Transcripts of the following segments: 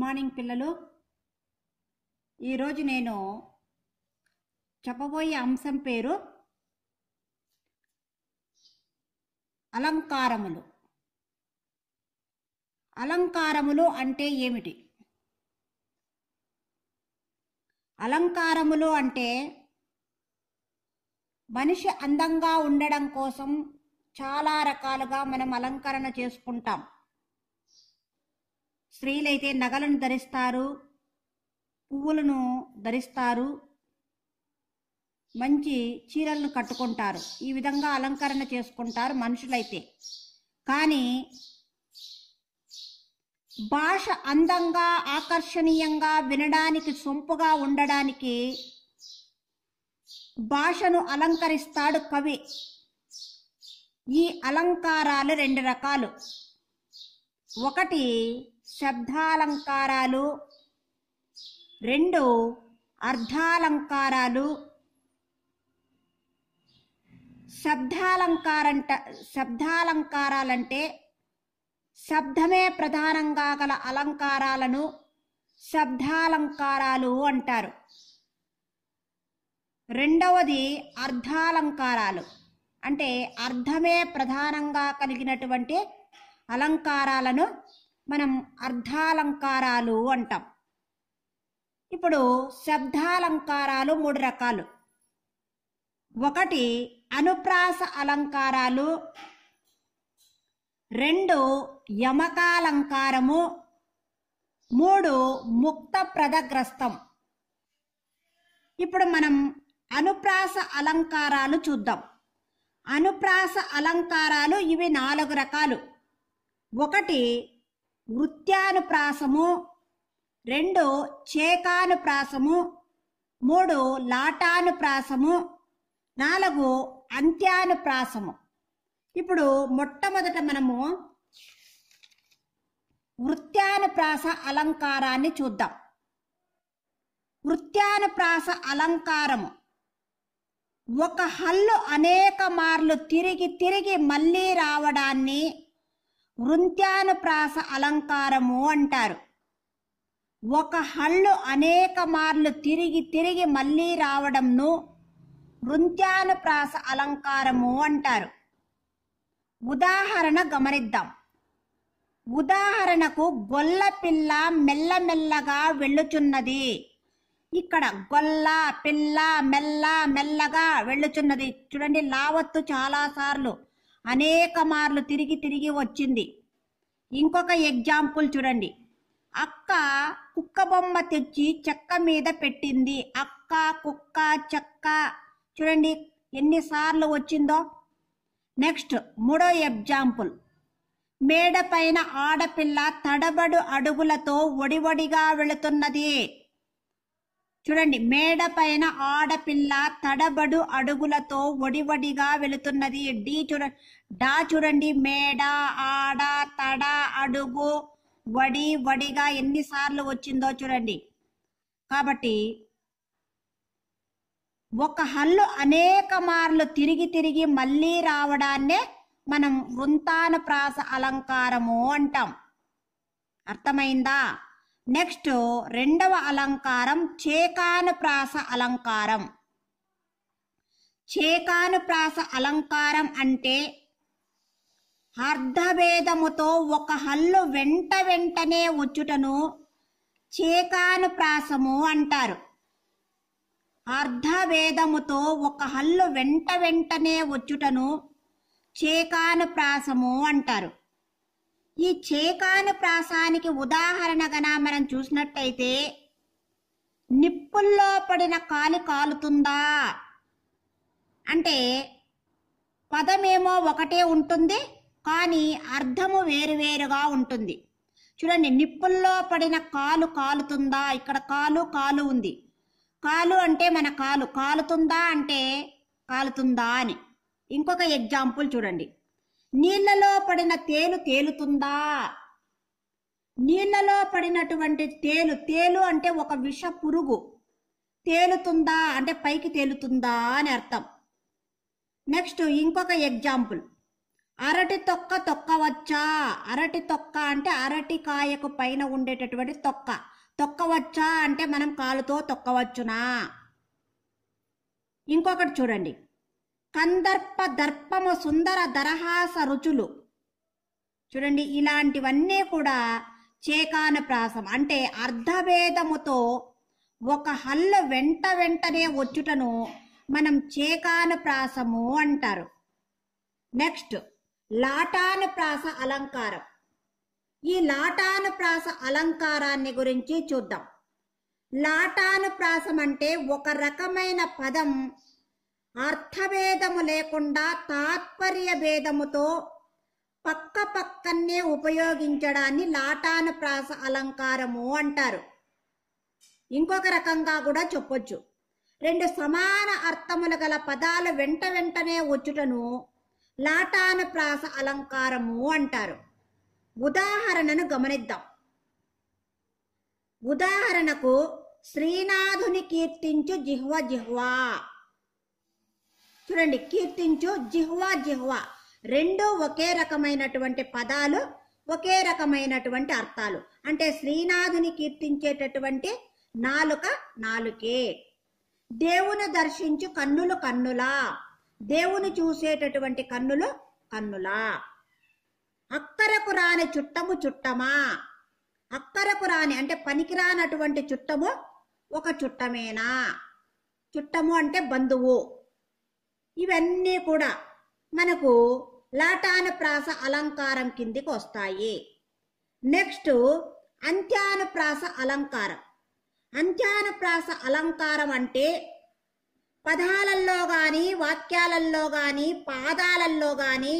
good morning పిల్లలు ఈరోజు నేను చెప్పబోయే అంశం పేరు అలంకారములు అలంకారములు అంటే ఏమిటి అలంకారములు అంటే మనిషి అందంగా ఉండడం కోసం చాలా రకాలుగా మనం అలంకరణ చేసుకుంటాం స్త్రీలైతే నగలను ధరిస్తారు పువ్వులను ధరిస్తారు మంచి చీరలను కట్టుకుంటారు ఈ విధంగా అలంకరణ చేసుకుంటారు మనుషులైతే కానీ భాష అందంగా ఆకర్షణీయంగా వినడానికి సొంపుగా ఉండడానికి భాషను అలంకరిస్తాడు కవి ఈ అలంకారాలు రెండు రకాలు ఒకటి శబ్దాలంకారాలు రెండు అర్ధాలంకారాలు శబ్దాలంకారంట శబ్దాలంకారాలంటే శబ్దమే ప్రధానంగా గల అలంకారాలను శబ్దాలంకారాలు అంటారు రెండవది అర్ధాలంకారాలు అంటే అర్థమే ప్రధానంగా కలిగినటువంటి అలంకారాలను మనం అర్ధాలంకారాలు అంటాం ఇప్పుడు శబ్దాలంకారాలు మూడు రకాలు ఒకటి అనుప్రాస అలంకారాలు రెండు యమకాలంకారము మూడు ముక్త ప్రదగ్రస్తం ఇప్పుడు మనం అనుప్రాస అలంకారాలు చూద్దాం అనుప్రాస అలంకారాలు ఇవి నాలుగు రకాలు ఒకటి వృత్యానుప్రాసము రెండు చేకానుప్రాసము మూడు లాటానుప్రాసము నాలుగు అంత్యానుప్రాసము ఇప్పుడు మొట్టమొదట మనము వృత్యానుప్రాస అలంకారాన్ని చూద్దాం వృత్యానుప్రాస అలంకారము ఒక హల్లు అనేక మార్లు తిరిగి తిరిగి మళ్ళీ రావడాన్ని వృంత్యానుప్రాస అలంకారము అంటారు ఒక హళ్ళు అనేక మార్లు తిరిగి తిరిగి మళ్ళీ రావడంను వృంత్యానుప్రాస అలంకారము అంటారు ఉదాహరణ గమనిద్దాం ఉదాహరణకు గొల్ల పిల్ల మెల్లమెల్లగా వెళ్ళుచున్నది ఇక్కడ గొల్ల పిల్ల మెల్ల మెల్లగా వెళ్ళుచున్నది చూడండి లావత్తు చాలాసార్లు అనేక మార్లు తిరిగి తిరిగి వచ్చింది ఇంకొక ఎగ్జాంపుల్ చూడండి అక్క కుక్క బొమ్మ తెచ్చి చెక్క మీద పెట్టింది అక్క కుక్క చెక్క చూడండి ఎన్నిసార్లు వచ్చిందో నెక్స్ట్ మూడో ఎగ్జాంపుల్ మేడ పైన ఆడపిల్ల తడబడు అడుగులతో ఒడివడిగా వెళుతున్నది చూడండి మేడ పైన ఆడపిల్ల తడబడు అడుగులతో ఒడివడిగా వెళుతున్నది డి చూడ డా చూడండి మేడ ఆడ తడ అడుగు వడి వడిగా ఎన్నిసార్లు వచ్చిందో చూడండి కాబట్టి ఒక హల్లు అనేక మార్లు తిరిగి తిరిగి మళ్ళీ రావడాన్నే మనం వృంతాన ప్రాస అలంకారము అంటాం అర్థమైందా నెక్స్ట్ రెండవ అలంకారం చేకానుప్రాస అలంకారం చేకానుప్రాస అలంకారం అంటే అర్ధభేదముతో ఒక హల్లు వెంట వెంటనే వచ్చుటను చేకానుప్రాసము అంటారు అర్ధభేదముతో ఒక హల్లు వెంట వెంటనే వచ్చుటను చేకానుప్రాసము అంటారు ఈ చేకాను ప్రాసానికి ఉదాహరణగా మనం చూసినట్టయితే నిప్పుల్లో పడిన కాలి కాలుతుందా అంటే పదమేమో ఒకటే ఉంటుంది కానీ అర్థము వేరువేరుగా ఉంటుంది చూడండి నిప్పుల్లో పడిన కాలు కాలుతుందా ఇక్కడ కాలు కాలు ఉంది కాలు అంటే మన కాలు కాలుతుందా అంటే కాలుతుందా అని ఇంకొక ఎగ్జాంపుల్ చూడండి నీళ్లలో పడిన తేలు తేలుతుందా నీళ్లలో పడినటువంటి తేలు తేలు అంటే ఒక విష పురుగు తేలుతుందా అంటే పైకి తేలుతుందా అని అర్థం నెక్స్ట్ ఇంకొక ఎగ్జాంపుల్ అరటి తొక్క తొక్కవచ్చా అరటి తొక్క అంటే అరటి కాయకు పైన ఉండేటటువంటి తొక్క తొక్కవచ్చా అంటే మనం కాలుతో తొక్కవచ్చునా ఇంకొకటి చూడండి కందర్ప దర్పము సుందర దరహాస రుచులు చూడండి ఇలాంటివన్నీ కూడా చేకాన ప్రాసం అంటే అర్ధభేదముతో ఒక హల్లు వెంట వెంటనే వచ్చుటను మనం చేకాన ప్రాసము అంటారు నెక్స్ట్ లాటాను ప్రాస అలంకారం ఈ లాటాను ప్రాస అలంకారాన్ని గురించి చూద్దాం లాటాను ప్రాసం అంటే ఒక రకమైన పదం అర్థభేదము లేకుండా తాత్పర్య భేదముతో పక్క పక్కనే ఉపయోగించడాన్ని లాటాను ప్రాస అలంకారము అంటారు ఇంకొక రకంగా కూడా చెప్పొచ్చు రెండు సమాన అర్థములు గల పదాలు వెంట వెంటనే వచ్చుటను లాటాను ప్రాస అలంకారము అంటారు ఉదాహరణను గమనిద్దాం ఉదాహరణకు శ్రీనాథుని కీర్తించు జిహ్వ జిహ్వా చూడండి కీర్తించు జిహ్వా జిహ్వా రెండు ఒకే రకమైనటువంటి పదాలు ఒకే రకమైనటువంటి అర్థాలు అంటే శ్రీనాథుని కీర్తించేటటువంటి నాలుక నాలుకే దేవుని దర్శించు కన్నులు కన్నులా దేవుని చూసేటటువంటి కన్నులు కన్నులా అక్కరకు రాని చుట్టము చుట్టమా అక్కరకు రాని అంటే పనికిరానటువంటి చుట్టము ఒక చుట్టమేనా చుట్టము అంటే బంధువు ఇవన్నీ కూడా మనకు లాటాన ప్రాస అలంకారం కిందికి వస్తాయి నెక్స్ట్ ప్రాస అలంకారం ప్రాస అలంకారం అంటే పదాలల్లో కానీ వాక్యాలల్లో కానీ పాదాలల్లో కానీ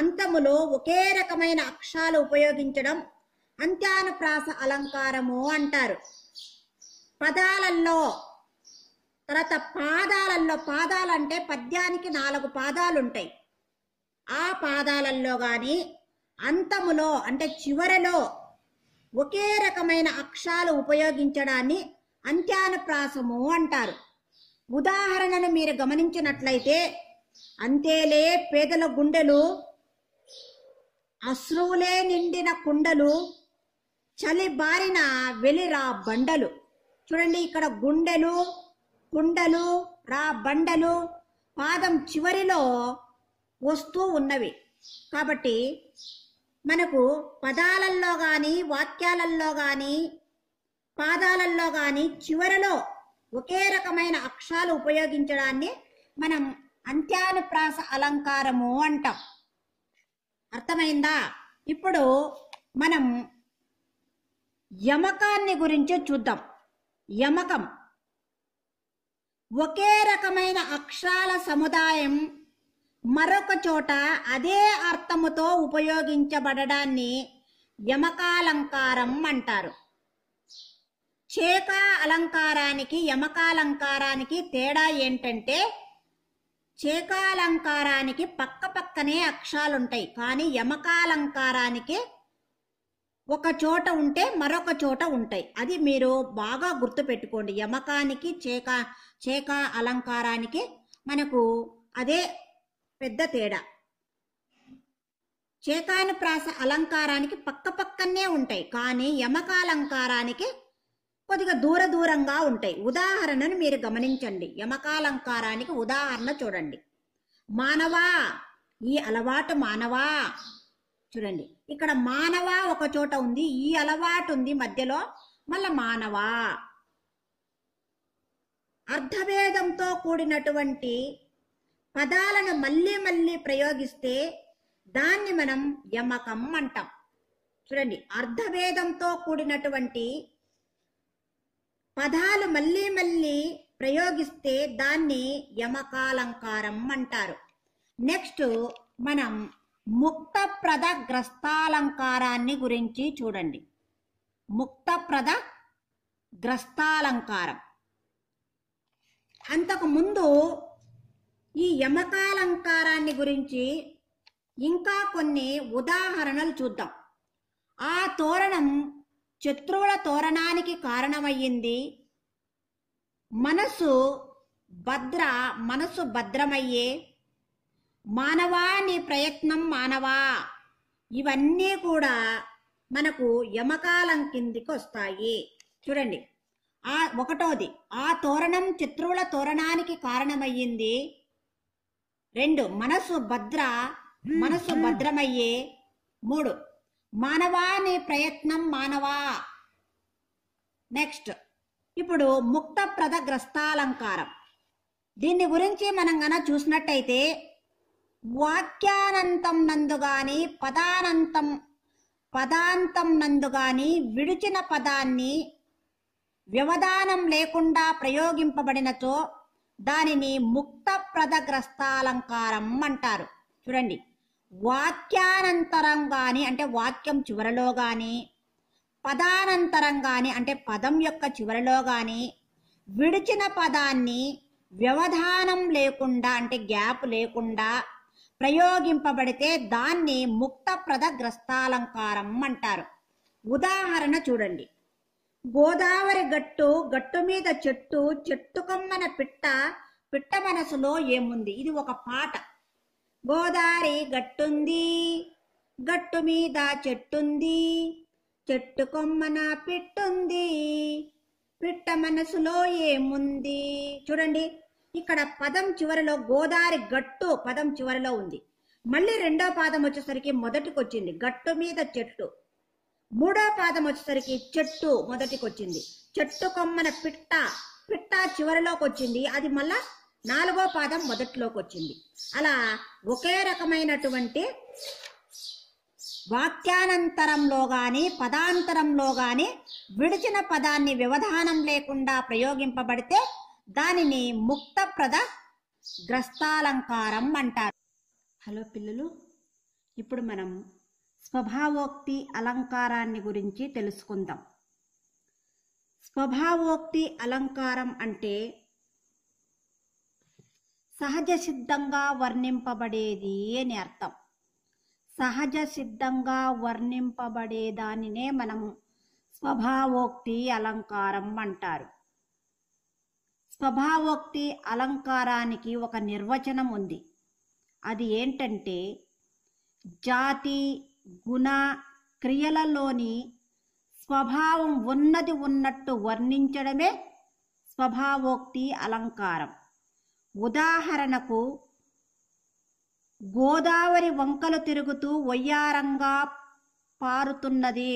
అంతములో ఒకే రకమైన అక్షరాలు ఉపయోగించడం ప్రాస అలంకారము అంటారు పదాలల్లో తర్వాత పాదాలలో పాదాలంటే పద్యానికి నాలుగు పాదాలు ఉంటాయి ఆ పాదాలలో కానీ అంతములో అంటే చివరలో ఒకే రకమైన అక్షాలు ఉపయోగించడాన్ని అంత్యానుప్రాసము అంటారు ఉదాహరణను మీరు గమనించినట్లయితే అంతేలే పేదల గుండెలు అశ్రువులే నిండిన కుండలు చలి బారిన వెలిరా బండలు చూడండి ఇక్కడ గుండెలు కుండలు రా బండలు పాదం చివరిలో వస్తూ ఉన్నవి కాబట్టి మనకు పదాలల్లో కానీ వాక్యాలల్లో కానీ పాదాలల్లో కానీ చివరలో ఒకే రకమైన అక్షరాలు ఉపయోగించడాన్ని మనం అంత్యానుప్రాస అలంకారము అంటాం అర్థమైందా ఇప్పుడు మనం యమకాన్ని గురించి చూద్దాం యమకం ఒకే రకమైన అక్షరాల సముదాయం మరొక చోట అదే అర్థముతో ఉపయోగించబడడాన్ని యమకాలంకారం అంటారు చేకా అలంకారానికి యమకాలంకారానికి తేడా ఏంటంటే చేకాలంకారానికి పక్క పక్కనే అక్షరాలుంటాయి కానీ యమకాలంకారానికి ఒక చోట ఉంటే మరొక చోట ఉంటాయి అది మీరు బాగా గుర్తుపెట్టుకోండి యమకానికి చేక చేక అలంకారానికి మనకు అదే పెద్ద తేడా చేకాను ప్రాస అలంకారానికి పక్క పక్కనే ఉంటాయి కానీ యమకాలంకారానికి కొద్దిగా దూర దూరంగా ఉంటాయి ఉదాహరణను మీరు గమనించండి యమకాలంకారానికి ఉదాహరణ చూడండి మానవా ఈ అలవాటు మానవా చూడండి ఇక్కడ మానవ ఒక చోట ఉంది ఈ అలవాటు ఉంది మధ్యలో మళ్ళా మానవ అర్థభేదంతో కూడినటువంటి పదాలను మళ్ళీ మళ్ళీ ప్రయోగిస్తే దాన్ని మనం యమకం అంటాం చూడండి అర్థభేదంతో కూడినటువంటి పదాలు మళ్ళీ మళ్ళీ ప్రయోగిస్తే దాన్ని యమకాలంకారం అంటారు నెక్స్ట్ మనం ముక్తప్రద గ్రస్తాలంకారాన్ని గురించి చూడండి ముక్తప్రద గ్రస్తాలంకారం అంతకుముందు ఈ యమకాలంకారాన్ని గురించి ఇంకా కొన్ని ఉదాహరణలు చూద్దాం ఆ తోరణం శత్రువుల తోరణానికి కారణమయ్యింది మనసు భద్ర మనసు భద్రమయ్యే మానవా నీ ప్రయత్నం మానవా ఇవన్నీ కూడా మనకు యమకాలం కిందికి వస్తాయి చూడండి ఆ ఒకటోది ఆ తోరణం శత్రువుల తోరణానికి కారణమయ్యింది రెండు మనసు భద్ర మనసు భద్రమయ్యే మూడు మానవా నీ ప్రయత్నం మానవా నెక్స్ట్ ఇప్పుడు ముక్తప్రద గ్రస్తాలంకారం దీన్ని గురించి మనం గన చూసినట్టయితే వాక్యానంతం నందు గాని పదానంతం పదాంతం నందు గాని విడిచిన పదాన్ని వ్యవధానం లేకుండా ప్రయోగింపబడినచో దానిని ముక్త ప్రదగ్రస్తాలంకారం అంటారు చూడండి వాక్యానంతరం గాని అంటే వాక్యం చివరలో గాని పదానంతరం గాని అంటే పదం యొక్క చివరలో గాని విడిచిన పదాన్ని వ్యవధానం లేకుండా అంటే గ్యాప్ లేకుండా ప్రయోగింపబడితే దాన్ని ముక్తప్రద గ్రస్తాలంకారం అంటారు ఉదాహరణ చూడండి గోదావరి గట్టు గట్టు మీద చెట్టు చెట్టు కమ్మన పిట్ట పిట్ట మనసులో ఏముంది ఇది ఒక పాట గోదావరి గట్టుంది గట్టు మీద చెట్టుంది చెట్టు కొమ్మన పిట్టుంది పిట్ట మనసులో ఏముంది చూడండి ఇక్కడ పదం చివరిలో గోదావరి గట్టు పదం చివరిలో ఉంది మళ్ళీ రెండో పాదం వచ్చేసరికి మొదటికి వచ్చింది గట్టు మీద చెట్టు మూడో పాదం వచ్చేసరికి చెట్టు మొదటికి వచ్చింది చెట్టు కొమ్మన పిట్ట పిట్ట చివరిలోకి వచ్చింది అది మళ్ళా నాలుగో పాదం మొదట్లోకి వచ్చింది అలా ఒకే రకమైనటువంటి వాక్యానంతరంలో గాని పదాంతరంలో గాని విడిచిన పదాన్ని వ్యవధానం లేకుండా ప్రయోగింపబడితే దానిని ముక్తప్రద గ్రస్తాలంకారం అంటారు హలో పిల్లలు ఇప్పుడు మనం స్వభావోక్తి అలంకారాన్ని గురించి తెలుసుకుందాం స్వభావోక్తి అలంకారం అంటే సహజ సిద్ధంగా వర్ణింపబడేది అని అర్థం సహజ సిద్ధంగా వర్ణింపబడే దానినే మనం స్వభావోక్తి అలంకారం అంటారు స్వభావోక్తి అలంకారానికి ఒక నిర్వచనం ఉంది అది ఏంటంటే జాతి గుణ క్రియలలోని స్వభావం ఉన్నది ఉన్నట్టు వర్ణించడమే స్వభావోక్తి అలంకారం ఉదాహరణకు గోదావరి వంకలు తిరుగుతూ ఒయ్యారంగా పారుతున్నది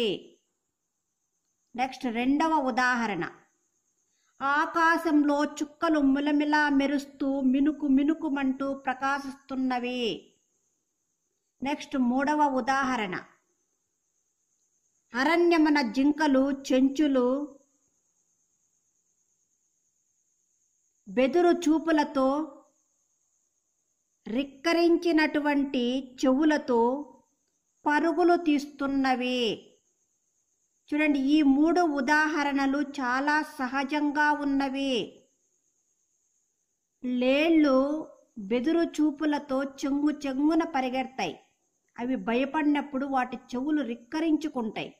నెక్స్ట్ రెండవ ఉదాహరణ ఆకాశంలో చుక్కలు ములమిలా మెరుస్తూ మినుకు మినుకుమంటూ ప్రకాశిస్తున్నవి నెక్స్ట్ మూడవ ఉదాహరణ అరణ్యమన జింకలు చెంచులు బెదురు చూపులతో రిక్కరించినటువంటి చెవులతో పరుగులు తీస్తున్నవి చూడండి ఈ మూడు ఉదాహరణలు చాలా సహజంగా ఉన్నవి లేళ్ళు బెదురు చూపులతో చెంగు చెంగున పరిగెడతాయి అవి భయపడినప్పుడు వాటి చెవులు రిక్కరించుకుంటాయి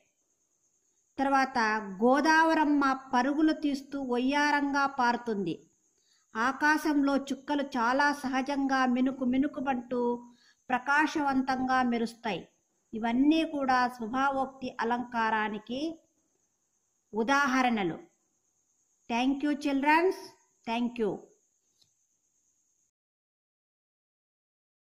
తర్వాత గోదావరమ్మ పరుగులు తీస్తూ ఒయ్యారంగా పారుతుంది ఆకాశంలో చుక్కలు చాలా సహజంగా మినుకు మినుకుమంటూ ప్రకాశవంతంగా మెరుస్తాయి ఇవన్నీ కూడా శుభావోక్తి అలంకారానికి ఉదాహరణలు thank you childrens thank you